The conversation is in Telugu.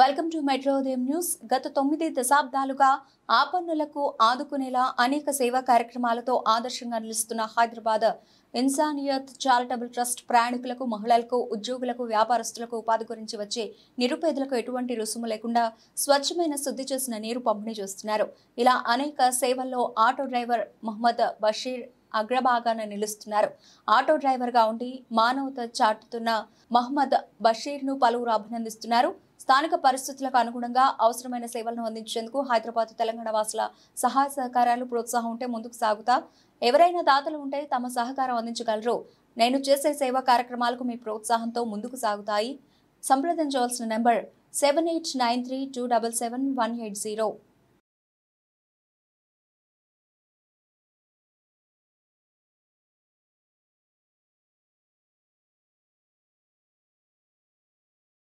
వెల్కమ్ టు మెట్రో న్యూస్ గత తొమ్మిది దశాబ్దాలుగా ఆపన్నులకు ఆదుకునేలా అనేక సేవా కార్యక్రమాలతో ఆదర్శంగా నిలుస్తున్న హైదరాబాద్ ఇన్సానియత్ చారిటబుల్ ట్రస్ట్ ప్రయాణికులకు మహిళలకు ఉద్యోగులకు వ్యాపారస్తులకు ఉపాధి గురించి వచ్చే నిరుపేదలకు ఎటువంటి రుసుము లేకుండా స్వచ్ఛమైన శుద్ధి చేసిన నీరు పంపిణీ చేస్తున్నారు ఇలా అనేక సేవల్లో ఆటో డ్రైవర్ మహమ్మద్ బషీర్ అగ్రభాగాన నిలుస్తున్నారు ఆటో డ్రైవర్గా ఉండి మానవత చాటుతున్న మహమ్మద్ బషీర్ను పలువురు అభినందిస్తున్నారు స్థానిక పరిస్థితులకు అనుగుణంగా అవసరమైన సేవలను అందించేందుకు హైదరాబాద్ తెలంగాణ వాసుల సహాయ సహకారాలు ప్రోత్సాహం ఉంటే ముందుకు సాగుతా ఎవరైనా దాతలు ఉంటే తమ సహకారం అందించగలరు నేను చేసే సేవా కార్యక్రమాలకు మీ ప్రోత్సాహంతో ముందుకు సాగుతాయి సంప్రదించవలసిన number seven eight nine three two double seven one eight zero